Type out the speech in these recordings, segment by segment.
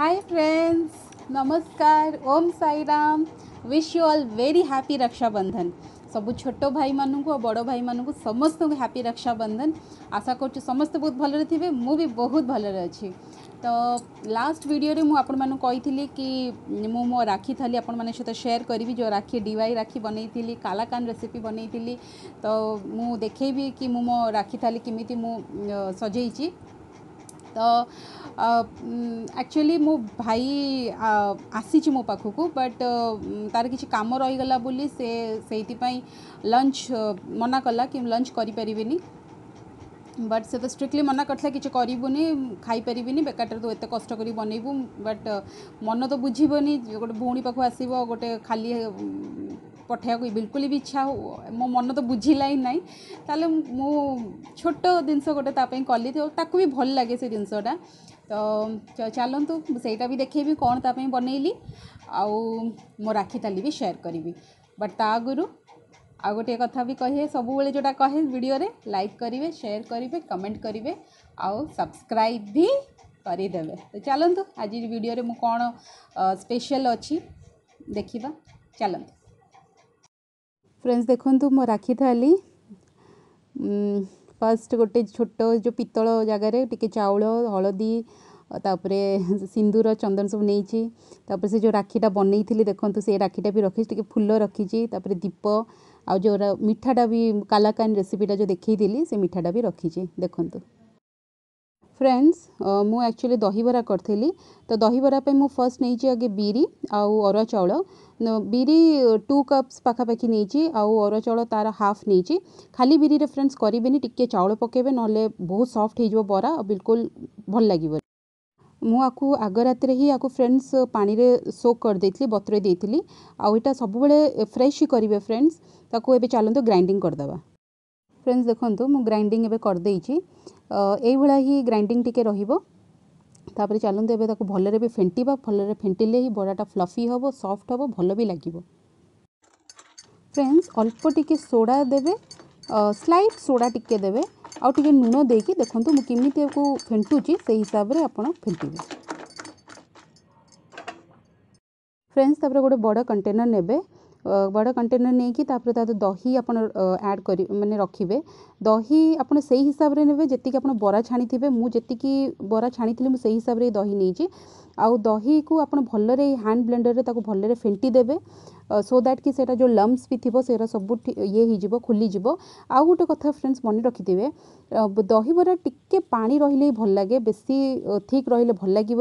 हाय friends नमस्कार Om Sai Ram wish you all very happy Raksha Bandhan सब छोट भाई मानू बड़ भाई मानू समस्त हैप्पी रक्षाबंधन आशा कर समस्त बहुत भलि थे भी बहुत भल अच्छी तो लास्ट रे मुझे कही कि मो राखी थाली आपण मैंने सहित सेयार करी जो राखी डीवाई राखी बनई कालाकान रेसीपी बनई तो मुझे देखी कि मुझ मो राखी थाली मुझे सजेई ତ ଆକ୍ଚୁଆଲି ମୋ ଭାଇ ଆସିଛି ମୋ ପାଖକୁ ବଟ୍ ତା'ର କିଛି କାମ ରହିଗଲା ବୋଲି ସେ ସେଇଥିପାଇଁ ଲଞ୍ଚ ମନା କଲା କି ଲଞ୍ଚ କରିପାରିବିନି ବଟ୍ ସେ ତ ଷ୍ଟ୍ରିକ୍ଟଲି ମନା କରିଥିଲା କିଛି କରିବୁନି ଖାଇପାରିବିନି ବେକାରଟାରେ ତୁ ଏତେ କଷ୍ଟ କରି ବନେଇବୁ ବଟ୍ ମନ ତ ବୁଝିବନି ଗୋଟେ ଭଉଣୀ ପାଖକୁ ଆସିବ ଗୋଟେ ଖାଲି पठाया बिल्कुल भी इच्छा हो मो मन तो बुझला ही ना तो मु छोट जिनस गोटे कली तो भी भल लगे से जिनसटा तो चलतु से देखेबी कौन ताप बनैली आखी मो भी सेयर करी बट तागुरु आ गोटे कथा भी कहे सब जो कहे वीडियो रे लाइक करेंगे शेयर करेंगे कमेंट करेंगे आउ सब्सक्राइब भी करदे तो चलतु आज वीडियो रे मु कौन स्पेशल अच्छी देखा चलतु ଫ୍ରେଣ୍ଡସ୍ ଦେଖନ୍ତୁ ମୁଁ ରାଖିଥାଲି ଫାର୍ଷ୍ଟ ଗୋଟେ ଛୋଟ ଯେଉଁ ପିତ୍ତଳ ଜାଗାରେ ଟିକେ ଚାଉଳ ହଳଦୀ ତାପରେ ସିନ୍ଦୁର ଚନ୍ଦନ ସବୁ ନେଇଛି ତାପରେ ସେ ଯେଉଁ ରାକ୍ଷୀଟା ବନେଇଥିଲି ଦେଖନ୍ତୁ ସେ ରାକ୍ଷୀଟା ବି ରଖିଛି ଟିକେ ଫୁଲ ରଖିଛି ତାପରେ ଦୀପ ଆଉ ଯେଉଁ ମିଠାଟା ବି କାଲାକାନ୍ ରେସିପିଟା ଯେଉଁ ଦେଖେଇଥିଲି ସେ ମିଠାଟା ବି ରଖିଛି ଦେଖନ୍ତୁ ଫ୍ରେଣ୍ଡସ୍ ମୁଁ ଆକ୍ଚୁଆଲି ଦହିବରା କରିଥିଲି ତ ଦହିବରା ପାଇଁ ମୁଁ ଫାର୍ଷ୍ଟ ନେଇଛି ଆଗେ ବିରି ଆଉ ଅରୁଆ ଚାଉଳ ବିରି ଟୁ କପ୍ସ ପାଖାପାଖି ନେଇଛି ଆଉ ଅରୁଆ ଚାଉଳ ତା'ର ହାଫ୍ ନେଇଛି ଖାଲି ବିରିରେ ଫ୍ରେଣ୍ଡସ୍ କରିବେନି ଟିକେ ଚାଉଳ ପକାଇବେ ନହେଲେ ବହୁତ ସଫ୍ଟ ହେଇଯିବ ବରା ଆଉ ବିଲକୁଲ ଭଲ ଲାଗିବନି ମୁଁ ଆକୁ ଆଗ ରାତିରେ ହିଁ ଆକୁ ଫ୍ରେଣ୍ଡସ୍ ପାଣିରେ ସୋକ୍ କରିଦେଇଥିଲି ବତୁରାଇ ଦେଇଥିଲି ଆଉ ଏଇଟା ସବୁବେଳେ ଫ୍ରେଶ୍ ହିଁ କରିବେ ଫ୍ରେଣ୍ଡସ୍ ତାକୁ ଏବେ ଚାଲନ୍ତୁ ଗ୍ରାଇଣ୍ଡିଙ୍ଗ କରିଦେବା ଫ୍ରେଣ୍ଡସ୍ ଦେଖନ୍ତୁ ମୁଁ ଗ୍ରାଇଣ୍ଡିଙ୍ଗ ଏବେ କରିଦେଇଛି ଏଇଭଳିଆ ହିଁ ଗ୍ରାଇଣ୍ଡିଙ୍ଗ ଟିକେ ରହିବ ତାପରେ ଚାଲନ୍ତୁ ଏବେ ତାକୁ ଭଲରେ ବି ଫେଣ୍ଟିବା ଭଲରେ ଫେଣ୍ଟିଲେ ହିଁ ବରାଟା ଫ୍ଲଫି ହେବ ସଫ୍ଟ ହେବ ଭଲ ବି ଲାଗିବ ଫ୍ରେଣ୍ଡସ୍ ଅଳ୍ପ ଟିକେ ସୋଡ଼ା ଦେବେ ସ୍ଲାଇଟ୍ ସୋଡ଼ା ଟିକେ ଦେବେ ଆଉ ଟିକେ ଲୁଣ ଦେଇକି ଦେଖନ୍ତୁ ମୁଁ କେମିତି ଏହାକୁ ଫେଣ୍ଟୁଛି ସେଇ ହିସାବରେ ଆପଣ ଫେଣ୍ଟିବେ ଫ୍ରେଣ୍ଡସ୍ ତାପରେ ଗୋଟେ ବଡ଼ କଣ୍ଟେନର୍ ନେବେ बड़ कंटेनर नहीं कि दही आप एड कर मानते रखिए दही आप हिसाब से ने जी आप बरा छाणी थे मुझक बरा छाणी थी मुझे हिसाब से दही नहीं दही को आप भलि हैंड ब्लेंडर में भलि फेटी देते सो दैट कि सेटा जो लम्स भी थी से सब ये हो खुली आउ गोटे कथ फ्रेंड्स मन रखिथे दही बरा टी पा रही ही भल लगे बेस थिक रही भल लगे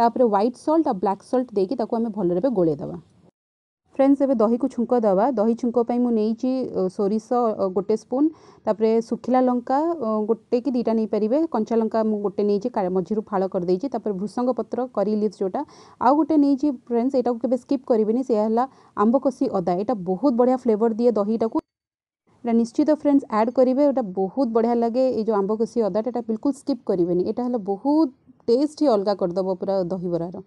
ह्वैट सल्ट आ ब्लाक सल्ट देखिए भल गोल फ्रेंड्स एवं दही को छुंक दवा दही छुंक मुझे सोरस गोटे स्पून तापर शुखिला लंका गोटे कि दुटा नहीं पारे कंचा लंका गोटे नहीं मझीर फाड़ करदे भृसंग पत्र करी लिवस जोटा आउ गए नहीं फ्रेंड्स यू के स्कीप करें आंबकसी अदा यहाँ बहुत बढ़िया फ्लेवर दिए दहीटा को निश्चित फ्रेंड्स ऐड करेंगे यहाँ बहुत बढ़िया लगे ये जो आंबकसी अदाटा बिल्कुल स्कीप करेंगे यहाँ बहुत टेस्ट ही अलग करदेव पूरा दही बरार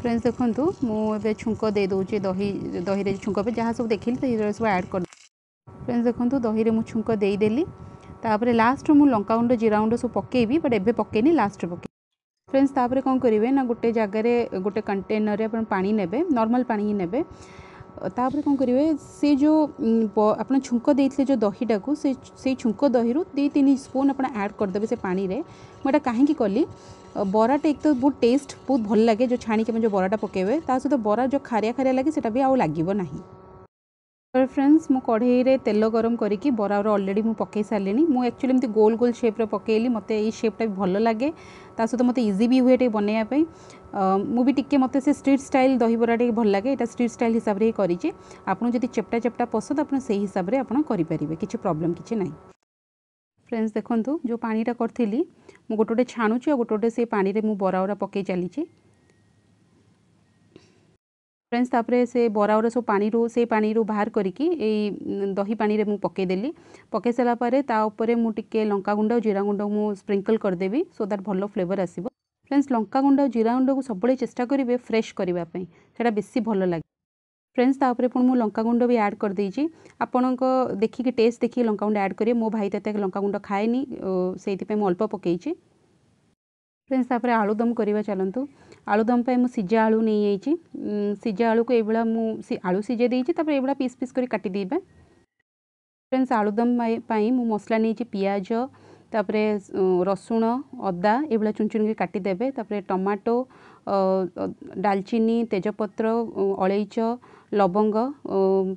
ফ্রেন্ডস দেখন্তু মু এবে ছুঙ্ক দেই দউছি দহি দহিরে ছুঙ্ক পে যাহা সব দেখিলি তো এগুলো সব অ্যাড কর ফ্রেন্ডস দেখন্তু দহিরে মু ছুঙ্ক দেই দেলি তাপরে লাস্ট মু লঙ্কা গুণ্ড জিরা গুণ্ড সব পকাইবি বাট এবে পকাইনি লাস্ট পকাই ফ্রেন্ডস তাপরে কোন করিবে না গোটে জায়গায় গোটে কন্টেনরে আপন পানি নেবে নর্মাল পানি নেবে तापर कौन करेंगे से जो आप छुंक जो दहीटा को से छुंक दही दी तीन स्पून आप एड करदे से पाने में मुझे कहीं कली बराटे एक तो बहुत टेस्ट बहुत भल लगे जो छाणी के बराटा पकेबे सहित बरा जो खारिया खारिया लगे से आगे ना ফ্রেন্ডস ମୁଁ କଢ଼େଇରେ ତେଲ ଗରମ କରିକି ବରାର ଅଲରେଡ଼ି ମୁଁ ପକାଇ ସାରିଲିଣି ମୁଁ ଆକ୍ଚୁଆଲି ଏମିତି ଗୋଲ ଗୋଲ ସେପ୍ରେ ପକାଇଲି ମୋତେ ଏଇ ସେପ୍ଟା ବି ଭଲ ଲାଗେ ତା ସହିତ ମୋତେ ଇଜି ବି ହୁଏ ଟିକେ ବନାଇବା ପାଇଁ ମୁଁ ବି ଟିକେ ମୋତେ ସେ ଷ୍ଟ୍ରିଟ୍ ଷ୍ଟାଇଲ୍ ଦହିବରା ଟିକେ ଭଲ ଲାଗେ ଏଇଟା ଷ୍ଟ୍ରିଟ୍ ଷ୍ଟାଇଲ୍ ହିସାବରେ ହିଁ କରିଛି ଆପଣ ଯଦି ଚେପ୍ଟା ଚେପ୍ଟା ପସନ୍ଦ ଆପଣ ସେଇ ହିସାବରେ ଆପଣ କରିପାରିବେ କିଛି ପ୍ରୋବ୍ଲେମ୍ କିଛି ନାହିଁ ଫ୍ରେଣ୍ଡସ୍ ଦେଖନ୍ତୁ ଯେଉଁ ପାଣିଟା କରିଥିଲି ମୁଁ ଗୋଟେ ଗୋଟେ ଛାଣୁଛି ଆଉ ଗୋଟେ ଗୋଟେ ସେ ପାଣିରେ ମୁଁ ବରା ଗୁଡ଼ା ପକାଇ ଚାଲିଛି ଫ୍ରେଣ୍ଡସ୍ ତାପରେ ସେ ବରା ଗୁଡ଼ା ସବୁ ପାଣିରୁ ସେଇ ପାଣିରୁ ବାହାର କରିକି ଏଇ ଦହି ପାଣିରେ ମୁଁ ପକାଇଦେଲି ପକାଇ ସାରିଲା ପରେ ତା ଉପରେ ମୁଁ ଟିକେ ଲଙ୍କାଗୁଣ୍ଡ ଆଉ ଜିରା ଗୁଣ୍ଡ ମୁଁ ସ୍ପ୍ରିଙ୍କଲ୍ କରିଦେବି ସୋ ଦ୍ୟାଟ୍ ଭଲ ଫ୍ଲେଭର୍ ଆସିବ ଫ୍ରେଣ୍ଡସ୍ ଲଙ୍କାଗୁଣ୍ଡ ଆଉ ଜିରା ଗୁଣ୍ଡକୁ ସବୁବେଳେ ଚେଷ୍ଟା କରିବେ ଫ୍ରେଶ୍ କରିବା ପାଇଁ ସେଇଟା ବେଶୀ ଭଲ ଲାଗେ ଫ୍ରେଣ୍ଡସ୍ ତା ଉପରେ ପୁଣି ମୁଁ ଲଙ୍କାଗୁଣ୍ଡ ବି ଆଡ଼୍ କରିଦେଇଛି ଆପଣଙ୍କ ଦେଖିକି ଟେଷ୍ଟ ଦେଖିକି ଲଙ୍କାଗୁଣ୍ଡ ଆଡ଼୍ କରିବେ ମୋ ଭାଇ ତ ଏତେ ଲଙ୍କାଗୁଣ୍ଡ ଖାଏନି ସେଇଥିପାଇଁ ମୁଁ ଅଳ୍ପ ପକାଇଛି ଫ୍ରେଣ୍ଡସ୍ ତାପରେ ଆଳୁଦମ୍ କରିବା ଚାଲନ୍ତୁ ଆଳୁଦମ୍ ପାଇଁ ମୁଁ ସିଝା ଆଳୁ ନେଇଯାଇଛି ସିଝା ଆଳୁକୁ ଏଇଭଳିଆ ମୁଁ ଆଳୁ ସିଝାଇ ଦେଇଛି ତାପରେ ଏଇଭଳିଆ ପିସ୍ ପିସ୍ କରି କାଟିଦେଇବା ଫ୍ରେଣ୍ଡସ୍ ଆଳୁଦମ୍ ପାଇଁ ମୁଁ ମସଲା ନେଇଛି ପିଆଜ ତାପରେ ରସୁଣ ଅଦା ଏଇଭଳିଆ ଚୁନ ଚୁନ କରି କାଟିଦେବେ ତାପରେ ଟମାଟୋ ଡାଲଚିନି ତେଜପତ୍ର ଅଳେଇଚ ଲବଙ୍ଗ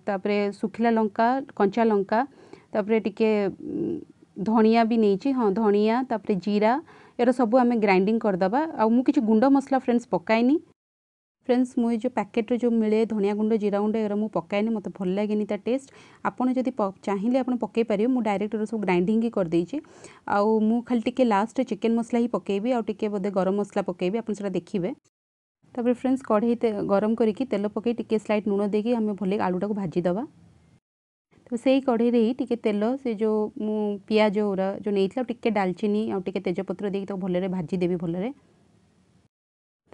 ତାପରେ ଶୁଖିଲା ଲଙ୍କା କଞ୍ଚା ଲଙ୍କା ତାପରେ ଟିକେ ଧଣିଆ ବି ନେଇଛି ହଁ ଧଣିଆ ତାପରେ ଜିରା यार सब आम ग्राइंडिंग करदे आई गुंड मसला फ्रेंड्स पकाएनि फ्रेंड्स मुझे जो पैकेट जो मिले धनिया गुंड जीरा गुंड एगर मुझ पकाएनि मतलब भल लगे टेस्ट आपड़ जब चाहिए आप पकई पारे मुझ डायरेक्ट सब ग्राइंडिंग ही करदे आल टी लास्ट चिकेन मसला ही पकेबी आए बोधे गरम मसला पकेबी आप देखिए तपर फ्रेंड्स कढ़ई गरम करके तेल पकई टे स्लाइट लुण देखिए आम भले आलुटा को भाजीदा ତ ସେଇ କଢ଼େଇରେ ଟିକେ ତେଲ ସେ ଯେଉଁ ମୁଁ ପିଆଜ ଗୁରା ଯେଉଁ ନେଇଥିଲି ଆଉ ଟିକେ ଡାଲଚିନି ଆଉ ଟିକେ ତେଜପତ୍ର ଦେଇକି ତାକୁ ଭଲରେ ଭାଜିଦେବି ଭଲରେ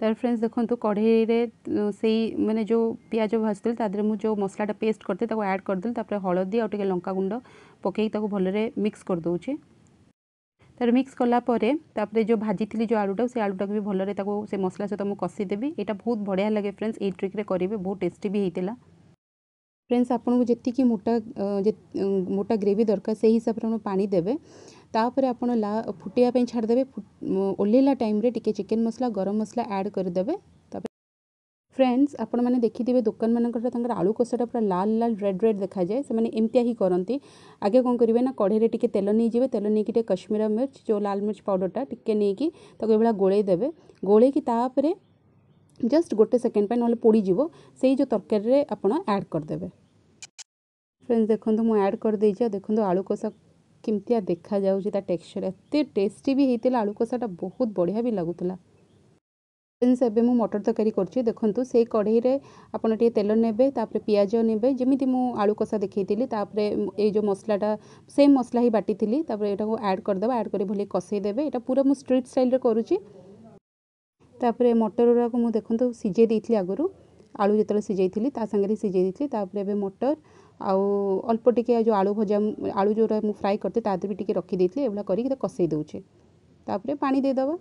ତାର ଫ୍ରେଣ୍ଡସ୍ ଦେଖନ୍ତୁ କଢ଼େଇରେ ସେଇ ମାନେ ଯେଉଁ ପିଆଜ ଭାଜିଥିଲି ତା ଦେହରେ ମୁଁ ଯେଉଁ ମସଲାଟା ପେଷ୍ଟ କରିଥିଲି ତାକୁ ଆଡ଼୍ କରିଦେଲି ତାପରେ ହଳଦୀ ଆଉ ଟିକେ ଲଙ୍କାଗୁଣ୍ଡ ପକାଇକି ତାକୁ ଭଲରେ ମିକ୍ସ କରିଦେଉଛି ତାର ମିକ୍ସ କଲା ପରେ ତାପରେ ଯେଉଁ ଭାଜିଥିଲି ଯେଉଁ ଆଳୁଟାକୁ ସେ ଆଳୁଟାକୁ ବି ଭଲରେ ତାକୁ ସେ ମସଲା ସହିତ ମୁଁ କଷିଦେବି ଏଇଟା ବହୁତ ବଢ଼ିଆ ଲାଗେ ଫ୍ରେଣ୍ଡସ୍ ଏଇ ଟ୍ରିକ୍ରେ କରିବେ ବହୁତ ଟେଷ୍ଟି ବି ହେଇଥିଲା ଫ୍ରେଣ୍ଡସ୍ ଆପଣଙ୍କୁ ଯେତିକି ମୋଟା ମୋଟା ଗ୍ରେଭି ଦରକାର ସେଇ ହିସାବରେ ଆପଣ ପାଣି ଦେବେ ତା'ପରେ ଆପଣ ଲା ଫୁଟିବା ପାଇଁ ଛାଡ଼ିଦେବେ ଓହ୍ଲେଇଲା ଟାଇମ୍ରେ ଟିକେ ଚିକେନ୍ ମସଲା ଗରମ ମସଲା ଆଡ଼୍ କରିଦେବେ ତା'ପରେ ଫ୍ରେଣ୍ଡସ୍ ଆପଣମାନେ ଦେଖିଥିବେ ଦୋକାନମାନଙ୍କରେ ତାଙ୍କର ଆଳୁ କଷାଟା ପୁରା ଲାଲ ଲାଲ ରେଡ଼୍ ରେଡ଼୍ ଦେଖାଯାଏ ସେମାନେ ଏମିତିଆ ହିଁ କରନ୍ତି ଆଗେ କ'ଣ କରିବେ ନା କଢ଼େଇରେ ଟିକେ ତେଲ ନେଇଯିବେ ତେଲ ନେଇକି ଟିକେ କଶ୍ମୀର ମିର୍ଚ ଯେଉଁ ଲାଲ ମିର୍ଚ ପାଉଡ଼ରଟା ଟିକେ ନେଇକି ତାକୁ ଏଭଳିଆ ଗୋଳେଇ ଦେବେ ଗୋଳେଇକି ତା'ପରେ ଜଷ୍ଟ ଗୋଟେ ସେକେଣ୍ଡ ପାଇଁ ନହେଲେ ପୋଡ଼ିଯିବ ସେଇ ଯେଉଁ ତରକାରୀରେ ଆପଣ ଆଡ଼୍ କରିଦେବେ ଫ୍ରେଣ୍ଡସ୍ ଦେଖନ୍ତୁ ମୁଁ ଆଡ଼୍ କରିଦେଇଛି ଆଉ ଦେଖନ୍ତୁ ଆଳୁ କଷା କେମିତିଆ ଦେଖାଯାଉଛି ତା ଟେକ୍ସଚର୍ ଏତେ ଟେଷ୍ଟି ବି ହେଇଥିଲା ଆଳୁ କଷାଟା ବହୁତ ବଢ଼ିଆ ବି ଲାଗୁଥିଲା ଫ୍ରେଣ୍ଡସ୍ ଏବେ ମୁଁ ମଟର ତରକାରୀ କରୁଛି ଦେଖନ୍ତୁ ସେଇ କଢ଼େଇରେ ଆପଣ ଟିକେ ତେଲ ନେବେ ତାପରେ ପିଆଜ ନେବେ ଯେମିତି ମୁଁ ଆଳୁ କଷା ଦେଖେଇଥିଲି ତାପରେ ଏଇ ଯେଉଁ ମସଲାଟା ସେମ୍ ମସଲା ହିଁ ବାଟିଥିଲି ତାପରେ ଏଇଟାକୁ ଆଡ଼୍ କରିଦେବା ଆଡ଼୍ କରି ଭଲି କଷେଇ ଦେବେ ଏଇଟା ପୁରା ମୁଁ ଷ୍ଟ୍ରିଟ୍ ଷ୍ଟାଇଲ୍ରେ କରୁଛି ତାପରେ ମଟର ଗୁଡ଼ାକ ମୁଁ ଦେଖନ୍ତୁ ସିଝେଇ ଦେଇଥିଲି ଆଗରୁ ଆଳୁ ଯେତେବେଳେ ସିଝେଇଥିଲି ତା ସାଙ୍ଗରେ ସିଝେଇ ଦେଇଥିଲି ତାପରେ ଏବେ ମଟର ଆଉ ଅଳ୍ପ ଟିକେ ଆଉ ଯେଉଁ ଆଳୁ ଭଜା ଆଳୁ ଯେଉଁଟା ମୁଁ ଫ୍ରାଏ କରିଥିଲି ତା ଦେହରେ ବି ଟିକେ ରଖିଦେଇଥିଲି ଏଭଳିଆ କରିକି ତାକୁ କଷେଇ ଦେଉଛି ତାପରେ ପାଣି ଦେଇଦେବା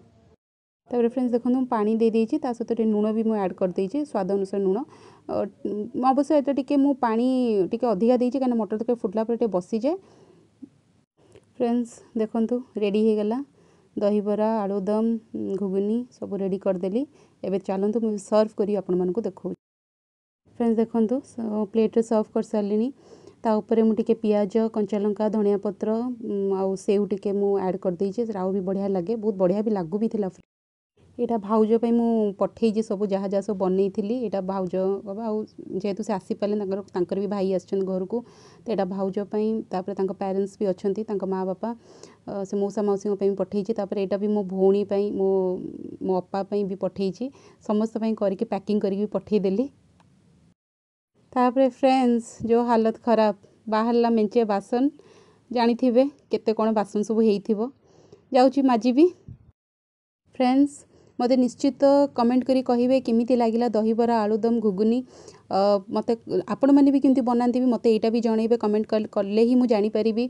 ତାପରେ ଫ୍ରେଣ୍ଡସ୍ ଦେଖନ୍ତୁ ମୁଁ ପାଣି ଦେଇଦେଇଛି ତା ସହିତ ଟିକେ ଲୁଣ ବି ମୁଁ ଆଡ଼୍ କରିଦେଇଛି ସ୍ୱାଦ ଅନୁସାରେ ଲୁଣ ଅବଶ୍ୟ ଏତେ ଟିକେ ମୁଁ ପାଣି ଟିକେ ଅଧିକା ଦେଇଛି କାହିଁକିନା ମଟର ଟିକେ ଫୁଟିଲା ପରେ ଟିକେ ବସିଯାଏ ଫ୍ରେଣ୍ଡସ୍ ଦେଖନ୍ତୁ ରେଡ଼ି ହେଇଗଲା ଦହିବରା ଆଳୁଦମ୍ ଘୁଗୁନି ସବୁ ରେଡ଼ି କରିଦେଲି ଏବେ ଚାଲନ୍ତୁ ମୁଁ ସର୍ଭ କରି ଆପଣମାନଙ୍କୁ ଦେଖାଉଛି ଫ୍ରେଣ୍ଡସ୍ ଦେଖନ୍ତୁ ପ୍ଲେଟ୍ରେ ସର୍ଭ କରିସାରିଲିଣି ତା ଉପରେ ମୁଁ ଟିକେ ପିଆଜ କଞ୍ଚାଲଙ୍କା ଧନିଆ ପତ୍ର ଆଉ ସେଉ ଟିକେ ମୁଁ ଆଡ଼୍ କରିଦେଇଛି ସେଇଟା ଆଉ ବି ବଢ଼ିଆ ଲାଗେ ବହୁତ ବଢ଼ିଆ ବି ଲାଗୁ ବି ଥିଲା यहाँ भाज पर मुझे सब जहाँ जहाँ सब थी यहाँ भाज जेहेतु से आसीपारे भी भाई आर को तो यहाँ भाजपाई प्यारेन्ट्स भी अच्छा माँ बापा से मऊसा मौसमी पठेई तापर यहाँ भी मो भाई मो मो अपाई भी पठेई समस्त करके पैकिंग कर पठेदेली तापर फ्रेंड्स जो हालत खराब बाहर ला मेचे बासन जाथे केत कौन बासन सब हो जाऊँ माजी भी फ्रेंड्स ମୋତେ ନିଶ୍ଚିତ କମେଣ୍ଟ କରି କହିବେ କେମିତି ଲାଗିଲା ଦହିବରା ଆଳୁଦମ୍ ଘୁଗୁନି ମୋତେ ଆପଣମାନେ ବି କେମିତି ବନାନ୍ତି ବି ମୋତେ ଏଇଟା ବି ଜଣାଇବେ କମେଣ୍ଟ କଲେ ହିଁ ମୁଁ ଜାଣିପାରିବି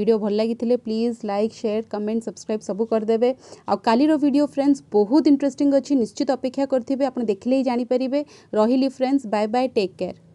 ଭିଡ଼ିଓ ଭଲ ଲାଗିଥିଲେ please like share comment subscribe ସବୁ କରିଦେବେ ଆଉ କାଲିର ଭିଡ଼ିଓ ଫ୍ରେଣ୍ଡସ୍ ବହୁତ ଇଣ୍ଟରେଷ୍ଟିଂ ଅଛି ନିଶ୍ଚିତ ଅପେକ୍ଷା କରିଥିବେ ଆପଣ ଦେଖିଲେ ହିଁ ଜାଣିପାରିବେ ରହିଲି friends bye bye take care